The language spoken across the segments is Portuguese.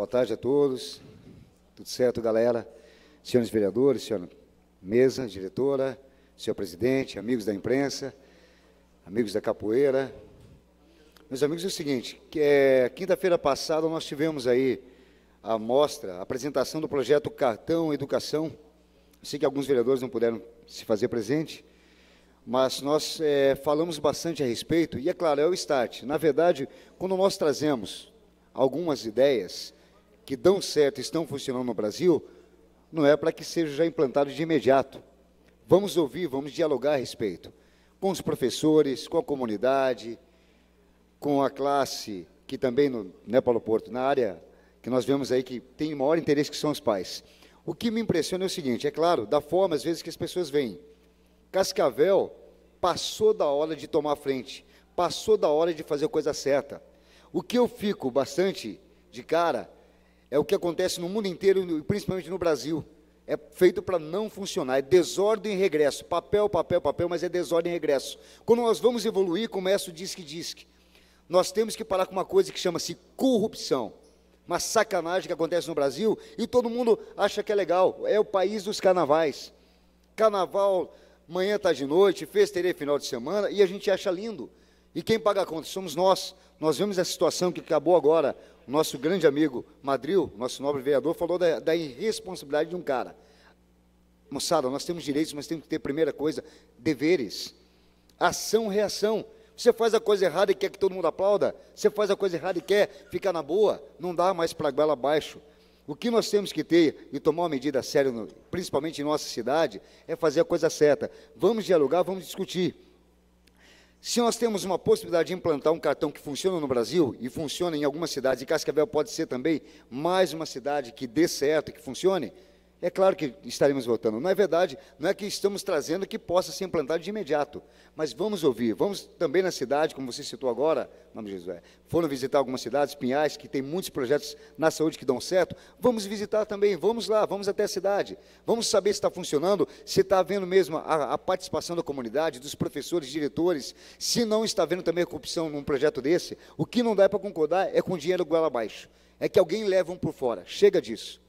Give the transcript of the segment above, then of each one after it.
Boa tarde a todos. Tudo certo, galera? Senhores vereadores, senhora mesa, diretora, senhor presidente, amigos da imprensa, amigos da capoeira. Meus amigos, é o seguinte, que é, quinta-feira passada nós tivemos aí a mostra, a apresentação do projeto Cartão Educação. Eu sei que alguns vereadores não puderam se fazer presente, mas nós é, falamos bastante a respeito, e é claro, é o STAT. Na verdade, quando nós trazemos algumas ideias, que dão certo e estão funcionando no Brasil, não é para que seja já implantado de imediato. Vamos ouvir, vamos dialogar a respeito. Com os professores, com a comunidade, com a classe, que também, no, né, Paulo Porto, na área que nós vemos aí que tem maior interesse que são os pais. O que me impressiona é o seguinte, é claro, da forma às vezes que as pessoas veem. Cascavel passou da hora de tomar frente, passou da hora de fazer a coisa certa. O que eu fico bastante de cara é o que acontece no mundo inteiro, principalmente no Brasil. É feito para não funcionar. É desordem e regresso. Papel, papel, papel, mas é desordem e regresso. Quando nós vamos evoluir, começa o disque-disque. Nós temos que parar com uma coisa que chama-se corrupção. Uma sacanagem que acontece no Brasil e todo mundo acha que é legal. É o país dos carnavais. Carnaval, manhã, tarde tá de noite, festeirê final de semana, e a gente acha lindo. E quem paga a conta? Somos nós. Nós vemos a situação que acabou agora. O nosso grande amigo Madril, nosso nobre vereador, falou da, da irresponsabilidade de um cara. Moçada, nós temos direitos, mas temos que ter, primeira coisa, deveres. Ação, reação. Você faz a coisa errada e quer que todo mundo aplauda. Você faz a coisa errada e quer ficar na boa. Não dá mais para goela abaixo. O que nós temos que ter e tomar uma medida séria, principalmente em nossa cidade, é fazer a coisa certa. Vamos dialogar, vamos discutir. Se nós temos uma possibilidade de implantar um cartão que funciona no Brasil e funciona em algumas cidades, e Cascavel pode ser também mais uma cidade que dê certo, que funcione, é claro que estaremos votando. Não é verdade, não é que estamos trazendo que possa ser implantado de imediato, mas vamos ouvir. Vamos também na cidade, como você citou agora, nome de Jesus, é, foram visitar algumas cidades, Pinhais, que tem muitos projetos na saúde que dão certo. Vamos visitar também, vamos lá, vamos até a cidade. Vamos saber se está funcionando, se está havendo mesmo a, a participação da comunidade, dos professores, diretores, se não está havendo também a corrupção num projeto desse. O que não dá para concordar é com dinheiro goela abaixo. É que alguém leva um por fora. Chega disso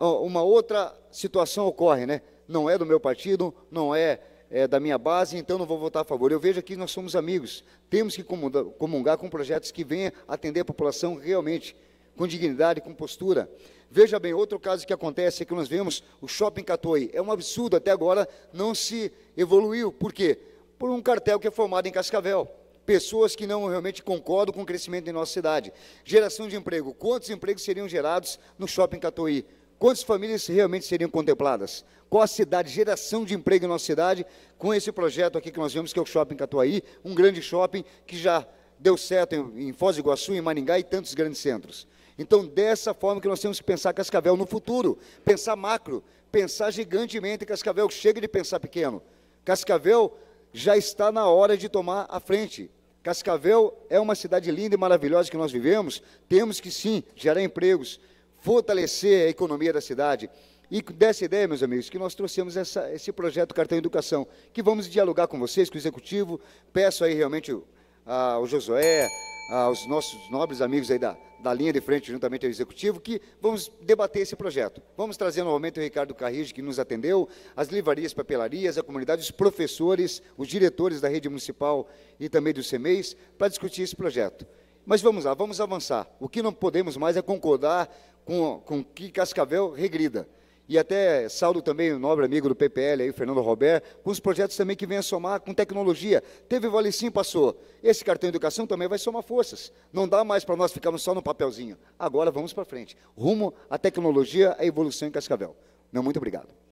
uma outra situação ocorre, né? Não é do meu partido, não é, é, da minha base, então não vou votar a favor. Eu vejo aqui que nós somos amigos, temos que comungar com projetos que venham atender a população realmente, com dignidade, com postura. Veja bem, outro caso que acontece é que nós vemos o Shopping Catuai. É um absurdo, até agora não se evoluiu. Por quê? Por um cartel que é formado em Cascavel pessoas que não realmente concordam com o crescimento em nossa cidade. Geração de emprego. Quantos empregos seriam gerados no Shopping Catuí? Quantas famílias realmente seriam contempladas? Qual a cidade, geração de emprego na nossa cidade, com esse projeto aqui que nós vemos que é o Shopping Catuaí, um grande shopping que já deu certo em, em Foz do Iguaçu, em Maringá e tantos grandes centros. Então, dessa forma que nós temos que pensar Cascavel no futuro, pensar macro, pensar gigantemente Cascavel, chega de pensar pequeno. Cascavel já está na hora de tomar a frente. Cascavel é uma cidade linda e maravilhosa que nós vivemos, temos que sim gerar empregos, fortalecer a economia da cidade. E dessa ideia, meus amigos, que nós trouxemos essa, esse projeto Cartão Educação, que vamos dialogar com vocês, com o Executivo. Peço aí realmente ao Josué, aos nossos nobres amigos aí da, da linha de frente, juntamente ao Executivo, que vamos debater esse projeto. Vamos trazer novamente o Ricardo Carrige, que nos atendeu, as livrarias, papelarias, a comunidade, os professores, os diretores da rede municipal e também dos CEMEIs, para discutir esse projeto. Mas vamos lá, vamos avançar. O que não podemos mais é concordar com, com que Cascavel regrida. E até Saulo também, o nobre amigo do PPL, aí, Fernando Robert, com os projetos também que vêm a somar com tecnologia. Teve Vale Sim, passou. Esse cartão de educação também vai somar forças. Não dá mais para nós ficarmos só no papelzinho. Agora vamos para frente. Rumo à tecnologia, à evolução em Cascavel. Não, muito obrigado.